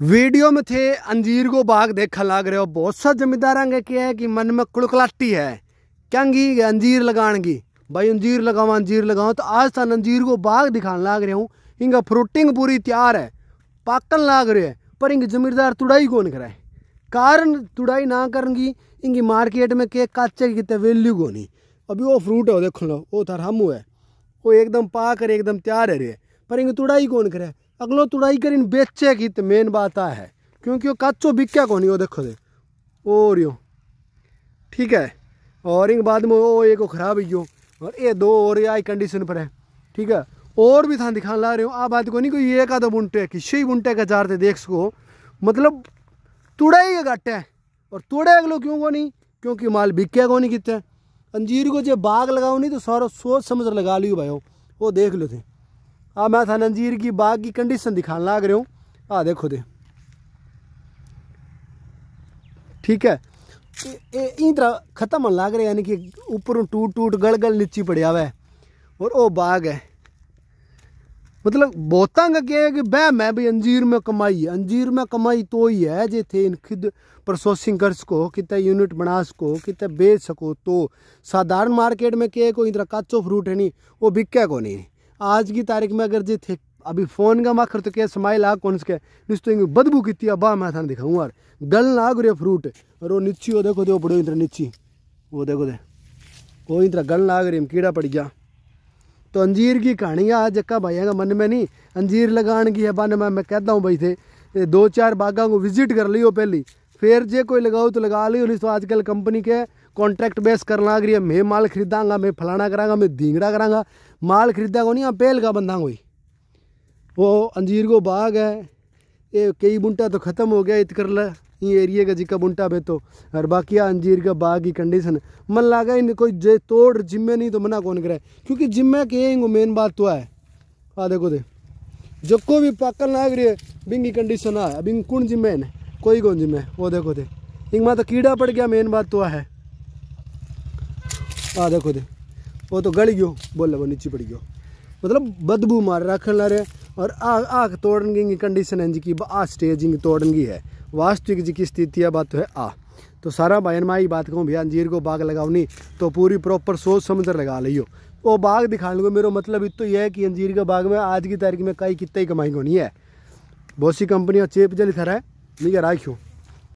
Video में थे अंजीर को बाग देखा लाग रहे हो बहुत सा जमींदार के क्या है कि मन में कुड़कलाटी है क्यांगी अंजीर लगाएगी भाई अंजीर लगाओ अंजीर लगाओ तो आज तक अंजीर को बाग दिखाने लाग रहे हूँ इनका फ्रूटिंग पूरी तैयार है पाकन लाग रहे है पर इनकी जमींदार तुड़ाई कौन कराए कारण तुड़ाई ना करेंगी इनकी मार्केट में के काचे की कितने वैल्यू को नहीं अभी वो फ्रूट है देख देखो लो वो थर तो हम है वो एकदम पाकर एकदम तैयार है रे पर इनकी तुड़ाई कौन करे अगलो तुड़ाई करीन बेचे की तो मेन बात आ है क्योंकि वो कच्चो बिक्या को नहीं वो देखो दे और यो ठीक है और इन बाद में वो एक खराब ही और ये दो और आई कंडीशन पर है ठीक है और भी था दिखा ला रहे हो आप बात को नहीं कोई एक आधा बुनटे किसी ही बुनटे का चार थे देख सको मतलब तुड़ाई का घट है और तुड़े अगलो क्यों को नहीं क्योंकि माल बिके को नहीं कितने अंजीर को जो बाग लगाओ नहीं तो सारा सोच समझ लगा लियो भाई वो देख लो थे अब मैं थाना अंजीर की बाग की कंडीशन दिखाने लाग रहे हूँ आ देखो दे ठीक है इन तरह खत्म होने लाग रहे यानी कि ऊपर टूट टूट गड़ गल नीची पड़िया हुआ है और वो बाग है मतलब बहुत का क्या है कि बह मैं भाई अंजीर में कमाई है अंजीर में कमाई तो ही है जे थे इन खुद प्रोसेसिंग कर सको कितने यूनिट बना सको कितने बेच सको तो साधारण मार्केट में क्या है कोई तरह काचो फ्रूट है नहीं वो बिके को नहीं आज की तारीख में अगर जे थे अभी फोन का माखर तो क्या समाइल आ कौन सके निश्चित तो बदबू की थी अबा मैं थाना दिखाऊँ यार गल ना गुरे फ्रूट और वो नीची वो देखो दे बड़े इतना नीची वो देखो दे वो इतना गल लाग रही कीड़ा पड़ गया तो अंजीर की कहानी आज जक्का भाई है मन में नहीं अंजीर लगा की है बन मैं मैं कहता हूँ भाई थे दो चार बागा को विजिट कर लियो पहली फिर जे कोई लगाओ तो लगा ली तो आजकल कंपनी के कॉन्ट्रैक्ट बेस करना रही है मैं माल खरीदांगा मैं फलाना करांगा मैं धींगड़ा करांगा माल खरीदा को नहीं यहाँ पहल का बंदा कोई वो अंजीर को बाग है ये कई बुंटा तो ख़त्म हो गया इत कर ला ये का जिका बुंटा बे तो और बाकी अंजीर का बाग की कंडीशन मन लागा इन कोई जे तोड़ जिम्मे नहीं तो मना कौन करे क्योंकि जिम्मे के मेन बात तो है आ देखो दे जो को भी पाकल ना अगर बिंग की कंडीशन आ बिंग कौन जिम्मे है कोई गोंजी में वो देखो दे इंगमा तो कीड़ा पड़ गया मेन बात तो है आ देखो दे वो तो गल गयो बोले वो नीचे पड़ गयो मतलब बदबू मार रखन रहे और आग आग तोड़न की कंडीशन है जी आ स्टेज इंग तोड़न गई है वास्तविक जी की स्थिति है बात तो है आ तो सारा भाई माँ बात कहूँ भैया अंजीर को बाग लगाओनी तो पूरी प्रॉपर सोच समझ लगा लियो वो बाग दिखा लो मेरा मतलब इतना तो यह है कि अंजीर के बाग में आज की तारीख में कई कितनी कमाई होनी है बहुत सी कंपनियाँ चेप जल खरा है Niger IQ.